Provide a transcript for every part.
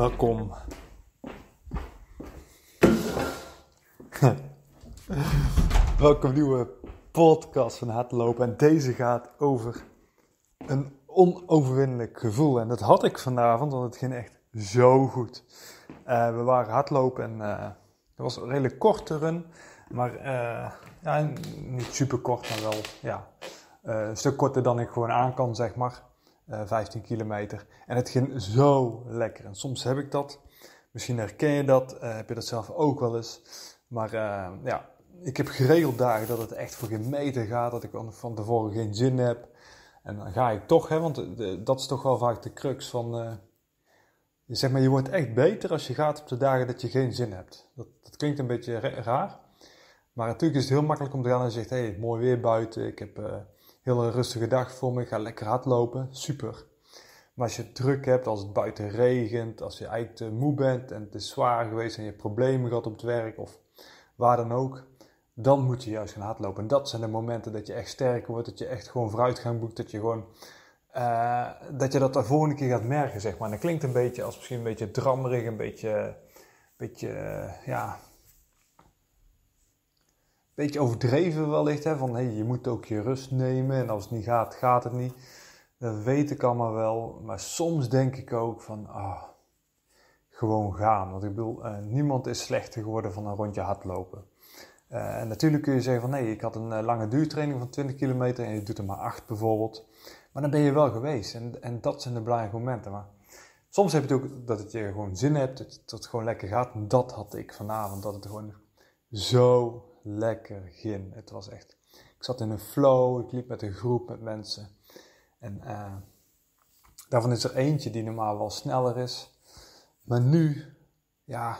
Welkom. Welkom nieuwe podcast van Hardlopen. En deze gaat over een onoverwinnelijk gevoel. En dat had ik vanavond, want het ging echt zo goed. Eh, we waren hardlopen en uh, het was een redelijk korte run. Maar eh, ja, niet super kort, maar wel ja, een stuk korter dan ik gewoon aan kan, zeg maar. 15 eh, kilometer. En het ging zo lekker. En soms heb ik dat. Misschien herken je dat. Eh, heb je dat zelf ook wel eens. Maar eh, ja, ik heb geregeld dagen dat het echt voor geen meter gaat. Dat ik van tevoren geen zin heb. En dan ga ik toch, hè, want dat is toch wel vaak de crux van. zeg maar, je wordt echt beter als je gaat op de dagen dat je geen zin hebt. Dat, dat klinkt een beetje raar. Maar natuurlijk is het heel makkelijk om te gaan en je zegt: hé, hey, mooi weer buiten. Ik heb hele rustige dag voor me, ga lekker hardlopen, super. Maar als je druk hebt, als het buiten regent, als je eigenlijk moe bent en het is zwaar geweest en je problemen gehad op het werk of waar dan ook, dan moet je juist gaan hardlopen. dat zijn de momenten dat je echt sterker wordt, dat je echt gewoon vooruitgang boekt, dat je gewoon eh, dat je dat de volgende keer gaat merken, zeg maar. dat klinkt een beetje als misschien een beetje drammerig, een beetje, beetje eh, ja, beetje overdreven wellicht. Hè? Van hey, je moet ook je rust nemen en als het niet gaat, gaat het niet. Dat weet ik allemaal wel. Maar soms denk ik ook van ah, gewoon gaan. Want ik bedoel, eh, niemand is slechter geworden van een rondje hardlopen. Eh, en natuurlijk kun je zeggen van nee, ik had een eh, lange duurtraining van 20 kilometer en je doet er maar 8 bijvoorbeeld. Maar dan ben je wel geweest en, en dat zijn de belangrijke momenten. Maar soms heb je het ook dat het je gewoon zin hebt, dat het gewoon lekker gaat. En dat had ik vanavond, dat het gewoon zo lekker gin. Het was echt, ik zat in een flow, ik liep met een groep met mensen. En eh, daarvan is er eentje die normaal wel sneller is. Maar nu, ja,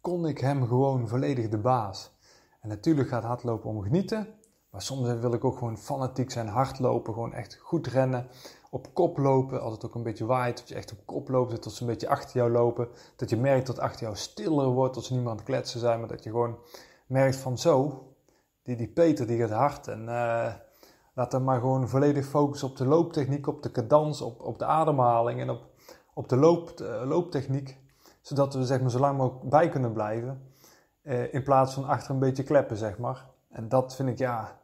kon ik hem gewoon volledig de baas. En natuurlijk gaat hardlopen om genieten. Maar soms wil ik ook gewoon fanatiek zijn, hardlopen, gewoon echt goed rennen. Op kop lopen, als het ook een beetje waait, dat je echt op kop loopt, dat ze een beetje achter jou lopen. Dat je merkt dat achter jou stiller wordt, dat ze niemand kletsen zijn, maar dat je gewoon merkt van zo, die, die Peter die gaat hard en eh, laat hem maar gewoon volledig focussen op de looptechniek, op de cadans, op, op de ademhaling en op, op de loop, eh, looptechniek. Zodat we zeg maar, zo lang mogelijk bij kunnen blijven. Eh, in plaats van achter een beetje kleppen, zeg maar. En dat vind ik, ja,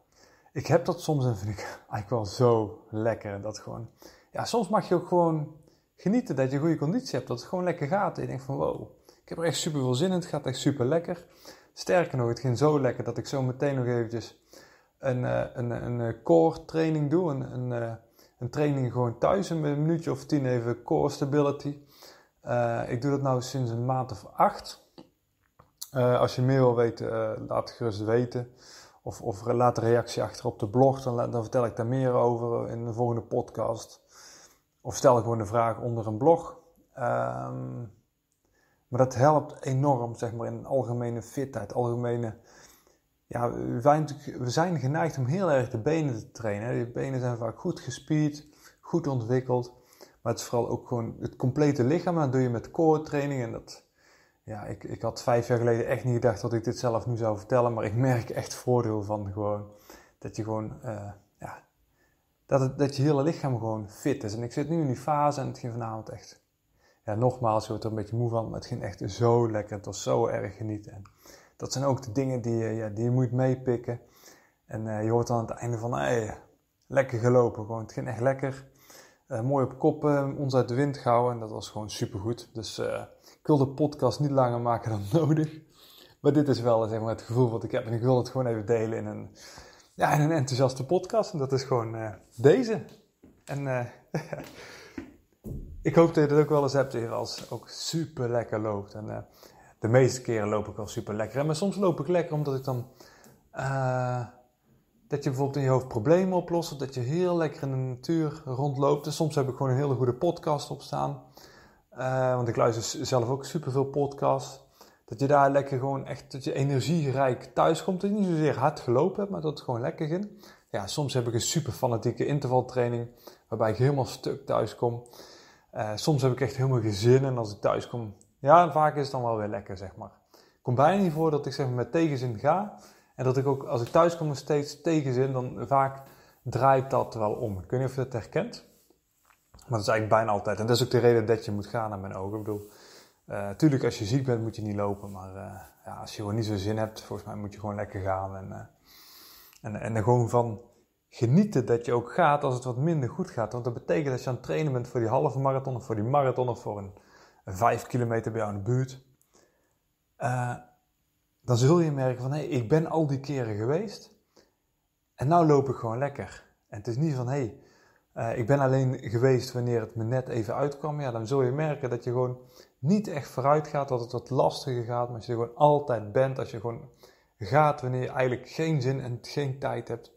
ik heb dat soms en vind ik eigenlijk wel zo lekker. Dat gewoon, ja, soms mag je ook gewoon genieten dat je goede conditie hebt. Dat het gewoon lekker gaat. En je denkt van wow, ik heb er echt super veel zin in. Het gaat echt super lekker. Sterker nog, het ging zo lekker dat ik zo meteen nog eventjes een, eh, een, een eh, core training doe. Een, een, eh, een training gewoon thuis, een minuutje of tien even core stability. ik doe dat nou sinds een maand of acht. als je meer wil weten, laat het gerust weten. Of, of laat een reactie achter op de blog, dan, dan vertel ik daar meer over in de volgende podcast. Of stel gewoon een vraag onder een blog. Um, maar dat helpt enorm zeg maar, in algemene fitheid, algemene... Ja, we zijn geneigd om heel erg de benen te trainen. De benen zijn vaak goed gespierd, goed ontwikkeld. Maar het is vooral ook gewoon het complete lichaam. Dat doe je met core training. En dat, ja, ik, ik had vijf jaar geleden echt niet gedacht dat ik dit zelf nu zou vertellen. Maar ik merk echt voordeel van gewoon dat je gewoon, eh, ja, dat, het, dat je hele lichaam gewoon fit is. En ik zit nu in die fase en het ging vanavond echt ja, nogmaals, je wordt er een beetje moe van, maar het ging echt zo lekker. Het was zo erg genieten. En dat zijn ook de dingen die, ja, die je moet meepikken. En eh, je hoort dan aan het einde van, hey, lekker gelopen. Gewoon, het ging echt lekker. Eh, mooi op kop, eh, ons uit de wind gehouden. En dat was gewoon supergoed. Dus ik wil de podcast niet langer maken dan nodig. Maar dit is wel zeg maar, het gevoel wat ik heb. En ik wil het gewoon even delen in een, ja, in een enthousiaste podcast. En dat is gewoon deze. En ik hoop dat je dat ook wel eens hebt als het ook super lekker loopt. En eh, de meeste keren loop ik wel super lekker. Maar soms loop ik lekker omdat ik dan. Eh, dat je bijvoorbeeld in je hoofd problemen oplost. Of dat je heel lekker in de natuur rondloopt. En soms heb ik gewoon een hele goede podcast op staan. Eh, want ik luister zelf ook super veel podcasts. Dat je daar lekker gewoon echt. Dat je energierijk thuis komt. Dat je niet zozeer hard gelopen hebt, maar dat het gewoon lekker ging. Ja, soms heb ik een super fanatieke intervaltraining. Waarbij ik helemaal stuk thuis kom. Eh, soms heb ik echt helemaal geen zin en als ik thuis kom, ja, vaak is het dan wel weer lekker, zeg maar. Het komt bijna niet voor dat ik zeg maar, met tegenzin ga. En dat ik ook als ik thuis kom steeds tegenzin, dan vaak draait dat wel om. Ik weet niet of je dat herkent, maar dat is eigenlijk bijna altijd. En dat is ook de reden dat je moet gaan naar mijn ogen. Ik bedoel, natuurlijk eh, als je ziek bent moet je niet lopen, maar eh, ja, als je gewoon niet zo zin hebt, volgens mij moet je gewoon lekker gaan. En, en, en er gewoon van genieten dat je ook gaat als het wat minder goed gaat. Want dat betekent dat je aan het trainen bent voor die halve marathon of voor die marathon of voor een, een vijf kilometer bij jou in de buurt. Eh, dan zul je merken van hé, hey, ik ben al die keren geweest en nou loop ik gewoon lekker. En het is niet van hé, hey, eh, ik ben alleen geweest wanneer het me net even uitkwam. Ja, dan zul je merken dat je gewoon niet echt vooruit gaat, dat het wat lastiger gaat, maar als je er gewoon altijd bent, als je gewoon gaat wanneer je eigenlijk geen zin en geen tijd hebt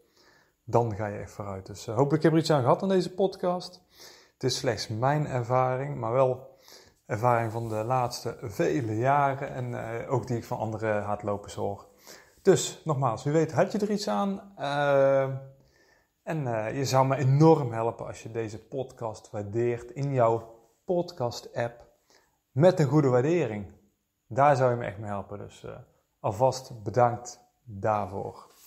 dan ga je echt vooruit. Dus uh, hopelijk heb je er iets aan gehad aan deze podcast. Het is slechts mijn ervaring, maar wel ervaring van de laatste vele jaren en eh, ook die ik van andere hardlopers hoor. Dus nogmaals, wie weet, had je er iets aan? Eh, en je zou me enorm helpen als je deze podcast waardeert in jouw podcast-app met een goede waardering. Daar zou je me echt mee helpen. Dus alvast bedankt daarvoor.